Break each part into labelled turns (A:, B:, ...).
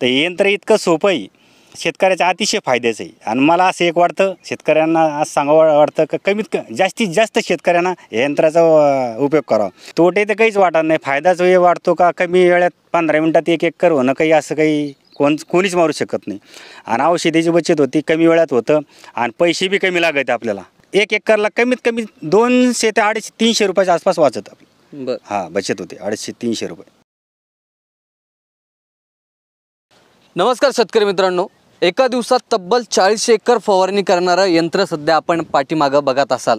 A: तर हे यंत्र इतकं सोपं आहे शेतकऱ्याचं अतिशय फायद्याचं आहे आणि मला असं एक वाटतं शेतकऱ्यांना असं सांगावं वाटतं का कमीत क जास्तीत जास्त शेतकऱ्यांना यंत्राचा उपयोग करावा तोटे तर काहीच वाटत नाही फायदाच वेळ वाढतो का कमी वेळात पंधरा मिनटात एक एकर होणं काही असं काही कोण कोणीच मारू शकत नाही आणि औषधीची बचत होती कमी वेळात होतं आणि पैसे बी कमी लागत आपल्याला एक एकरला कमीत कमी दोनशे ते अडीचशे तीनशे रुपयाच्या आसपास वाचत आपलं बरं हां बचत होते अडीचशे तीनशे रुपये
B: नमस्कार शेतकरी मित्रांनो एका दिवसात तब्बल चाळीस एकर फवारणी करणारं यंत्र सध्या आपण पाठीमागं बघत असाल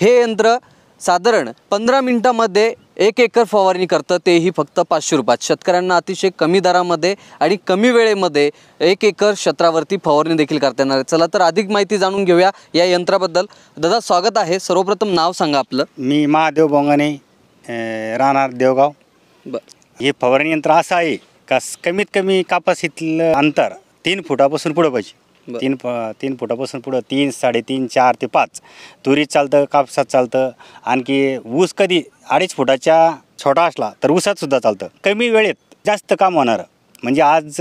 B: हे यंत्र साधारण पंधरा मिनटामध्ये एक एकर फवारणी करतं तेही फक्त पाचशे रुपयात शेतकऱ्यांना अतिशय कमी दरामध्ये आणि कमी वेळेमध्ये एक एकर क्षेत्रावरती फवारणी देखील करता येणार आहे चला तर अधिक माहिती जाणून घेऊया या यंत्राबद्दल दादा स्वागत आहे सर्वप्रथम नाव सांगा आपलं मी महादेव बोंगाने
A: राहणार देवगाव बरं हे फवारणी यंत्र असं आहे कास कमीत कमी कापास अंतर तीन फुटापासून पुढं पाहिजे तीन तीन फुटापासून पुढं तीन साडेतीन चार ते पाच तुरीत चालतं कापसात चालतं आणखी ऊस कधी अडीच फुटाच्या छोटा असला तर ऊसात सुद्धा चालतं कमी वेळेत जास्त काम होणारं म्हणजे आज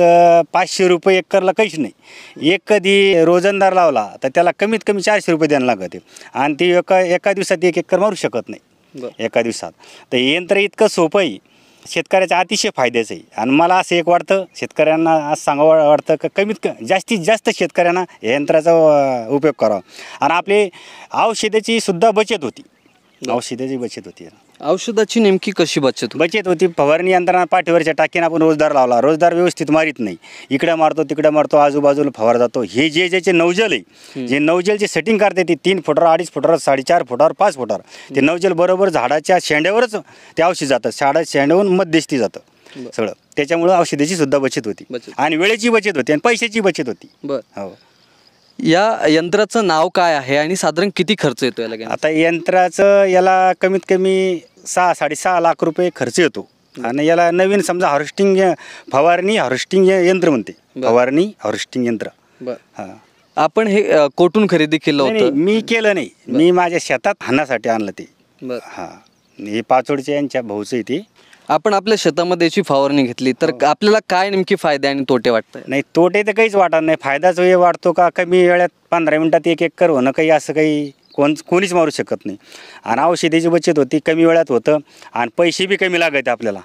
A: पाचशे रुपये एकरला काहीच नाही एक कधी रोजंदार लावला तर त्याला कमीत कमी चारशे रुपये द्यायला लागते आणि ती एका एका दिवसात एक एकर मारू शकत नाही एका दिवसात तर यंत्र इतकं सोपं आहे शेतकऱ्याच्या अतिशय फायद्याचं आहे आणि मला असं एक वाटतं शेतकऱ्यांना असं सांगावं वाटतं का कमीत क जास्तीत जास्त शेतकऱ्यांना यंत्राचा उपयोग करावा आणि आपली औषधाची सुद्धा बचत होती औषधाची बचत होती औषधाची नेमकी कशी बचत होती बचत होती फवारणी यंत्रणा पाठीवरच्या टाकीने आपण रोजदार लावला रोजदार व्यवस्थित मारित नाही इकडे मारतो तिकडे मारतो आजूबाजूला फवार जातो हे जे ज्याचे नवजल आहे जे नवजलचे सेटिंग करते ते तीन फुटावर अडीच फुटावर साडेचार फुटावर पाच फुटावर ते नवजल बरोबर झाडाच्या शेंड्यावरच ते औषध जातं शाडा शेंड्यावरून मध्यस्थी जातं सगळं त्याच्यामुळं औषधाची सुद्धा बचत होती आणि वेळेची बचत होती आणि पैशाची बचत होती बरं हो. या यंत्राचं नाव काय आहे आणि साधारण किती खर्च येतो याला आता यंत्राचं याला कमीत कमी सहा साडेसहा लाख रुपये खर्च येतो आणि याला नवीन समजा हार्वेस्टिंग फवारणी हार्वेस्टिंग यंत्र म्हणते फवारणी हार्वेस्टिंग यंत्र
B: आपण हे कोठून खरेदी
A: केलं होतं मी केलं नाही मी माझ्या शेतात हाणासाठी आणलं ते हां हे पाचोडचे यांच्या भाऊचे ते आपण आपल्या शेतामध्ये याची फवारणी घेतली तर हो. आपल्याला काय नेमकी फायदे आणि तोटे वाटत नाही तोटे तर काहीच वाटत नाही फायदाच वेळ वाढतो का कमी वेळात पंधरा मिनिटात एक एक करू होणं काही असं काही कोण कोणीच मारू शकत नाही आणि औषधीची बचत होती कमी वेळात होतं आणि पैसे बी कमी लागायचे आपल्याला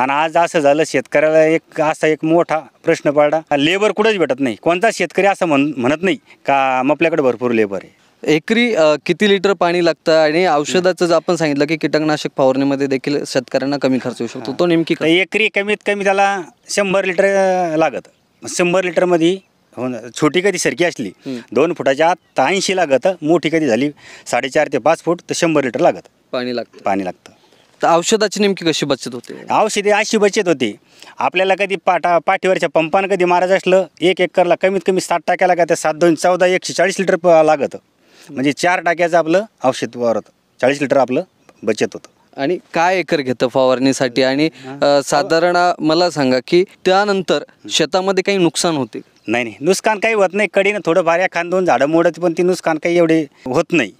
A: आणि आज असं झालं शेतकऱ्याला एक असा एक मोठा प्रश्न पडला लेबर कुठंच भेटत नाही कोणता शेतकरी असं म्हण म्हणत नाही का आपल्याकडे भरपूर लेबर
B: आहे एकरी किती लिटर पाणी लागतं आणि औषधाचं आपण सांगितलं की कीटकनाशक फवारणीमध्ये देखील शेतकऱ्यांना कमी खर्च येऊ शकतो तो नेमकी
A: एकरी कमीत कमी त्याला शंभर लिटर लागत शंभर लिटरमध्ये हो छोटी कधी सरकी असली दोन फुटाच्या आत ऐंशी लागत मोठी कधी झाली साडेचार ते पाच फूट तर शंभर लिटर लागत पाणी लागतं पाणी लागतं
B: तर औषधाची नेमकी कशी बचत होते औषधे अशी बचत होती आपल्याला
A: कधी पाटा पाठीवरच्या पंपानं कधी मारायचं असलं एक एकरला कमीत कमी सात टाक्या लागत सात दोन चौदा एकशे चाळीस लिटर लागत म्हणजे चार टाक्याचं आपलं औषध वावरत चाळीस लिटर आपलं बचत होतं
B: आणि काय एकर घेतं फवारणीसाठी आणि साधारण मला सांगा की त्यानंतर शेतामध्ये काही नुकसान होते नाही नाही नुकसान काही होत नाही कडीनं थोडं भाऱ्या खांदून झाडं मोडत पण ती नुकसान
A: काही एवढे होत नाही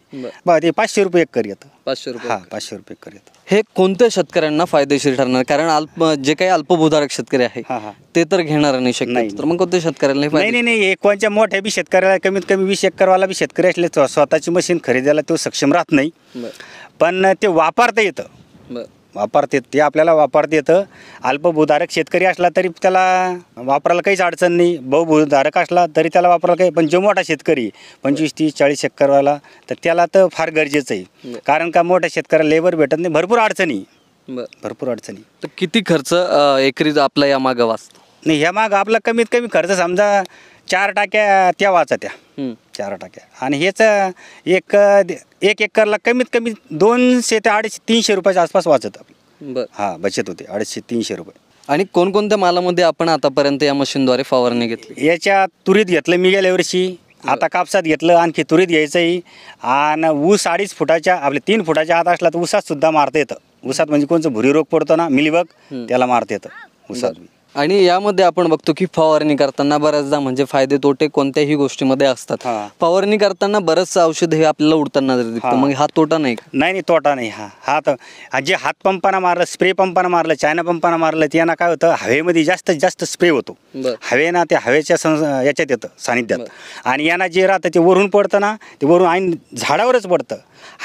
A: बघा ते पाचशे रुपये कर येतं पाचशे रुपये हा पाचशे रुपये कर येतं
B: हे कोणत्या शेतकऱ्यांना फायदेशीर ठरणार कारण अल्प जे काही अल्पभूधारक शेतकरी आहे हा हा ते तर घेणार नाही नाही. तर मग कोणत्या शेतकऱ्यांना नाही नाही नाही हे मोठ्या बी शेतकऱ्याला कमीत कमी वीस एकरवाला बी शेतकरी
A: असले स्वतःची मशीन खरेदीला तो सक्षम राहत नाही पण ते वापरता येतं वापरता ते आपल्याला वापरता येतं अल्पभूधारक शेतकरी असला तरी त्याला वापरायला काहीच अडचण नाही बहुभूधारक असला तरी त्याला वापरायला काही पण जो मोठा शेतकरी पंचवीस तीस चाळीस शेतकऱ्याला तर त्याला तर फार गरजेचं आहे कारण का मोठ्या शेतकऱ्याला लेबर भेटत नाही भरपूर अडचणी भरपूर अडचणी तर
B: किती खर्च एकरी आपला या मागं वाचतो नाही ह्या मागं
A: आपला कमीत कमी खर्च समजा चार टाक्या त्या वाचा त्या चार टाक्या आणि हेच एक एक एकरला कमीत कमी दोनशे ते अडीचशे तीनशे रुपयाच्या आसपास वाचत आपली हां बचत होते अडीचशे तीनशे रुपये
B: आणि कोणकोणत्या मालामध्ये आपण आतापर्यंत या मशीनद्वारे फवारणी घेतली याच्या तुरीत घेतलं मी गेल्या वर्षी आता कापसात घेतलं आणखी तुरीत
A: घ्यायचंही आणि ऊस अडीच फुटाच्या आपल्या तीन फुटाच्या हात असला तर ऊसात सुद्धा मारता येतं ऊसात म्हणजे कोणतं भुरी रोग पडतो ना मिलीबग त्याला मारता येतं ऊसात
B: आणि यामध्ये आपण बघतो की फवारणी करताना बऱ्याचदा म्हणजे फायदे तोटे कोणत्याही गोष्टीमध्ये असतात फवारणी करताना बरेच औषध हे आपल्याला उडताना दिसतं मग हा तोटा नाही नाही नाही तोटा नाही हा हात जे
A: हात मारलं स्प्रे पंपाना मारलं चायना पंपाना मारलं त्यांना काय होतं हवेमध्ये जास्त जास्त स्प्रे होतो हवेना ते हवेच्या याच्यात येतं सानिध्यात आणि यांना जे राहतं ते वरून पडतं ना ते वरून आणि झाडावरच पडतं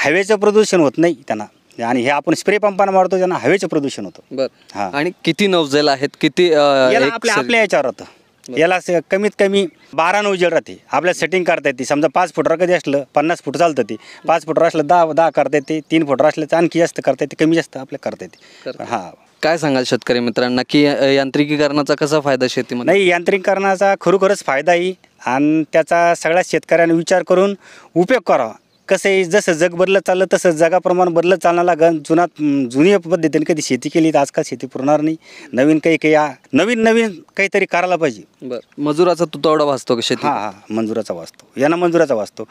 A: हवेचं प्रदूषण होत नाही त्यांना आणि हे आपण स्प्रे पंपाने मारतो ज्यांना हवेचं प्रदूषण होतं
B: आणि किती नवजल आहेत किती आपल्या आपल्या याच्यावर
A: होतं याला कमीत कमी बारा नऊजेल राहते आपल्या सेटिंग करता येते समजा पाच फुटर कधी असलं पन्नास फुट चालतं ते पाच फुटर असलं दहा दहा करता येते तीन फुटर असलं तर आणखी जास्त करता येते कमी जास्त आपल्या करता येते
B: हा हां काय सांगाल शेतकरी मित्रांना की यांत्रिकीकरणाचा कसा फायदा शेतीमध्ये नाही
A: यांत्रिकीकरणाचा खरोखरच फायदाही आणि त्याचा सगळ्या शेतकऱ्यांनी विचार करून उपयोग करावा कसं जसं जग बदलत चाललं तसं जगाप्रमाणे बदलत चालणार लागन जुना जुनी पद्धतीने कधी शेती केली तर आजकाल शेती पुरणार नाही नवीन काही काही नवीन नवीन काहीतरी करायला पाहिजे बरं मजुराचा तुतवडा वाचतो का शेती हां हां मंजुराचा वाचतो यांना मंजुराचा वाचतो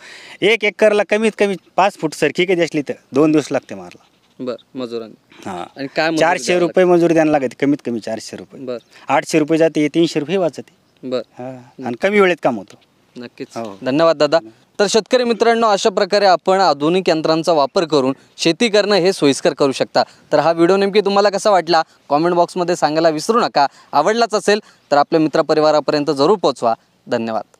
A: एक एकरला कमीत कमी पाच फूट सरकी कधी असली तर दोन दिवस लागते मारला
B: बरं मजुरांनी आणि काय हां चारशे रुपये
A: मजुरी द्यायला लागते कमीत कमी चारशे रुपये बरं आठशे रुपये जाते तीनशे रुपये वाचते बरं हां आणि कमी वेळेत काम होतं
B: नक्कीच हो. धन्यवाद दादा तर शेतकरी मित्रांनो अशा प्रकारे आपण आधुनिक यंत्रांचा वापर करून शेती करणं हे सोयीस्कर करू शकता तर हा व्हिडिओ नेमकी तुम्हाला कसा वाटला कॉमेंट बॉक्समध्ये सांगायला विसरू नका आवडलाच असेल तर आपल्या मित्रपरिवारापर्यंत जरूर पोहोचवा धन्यवाद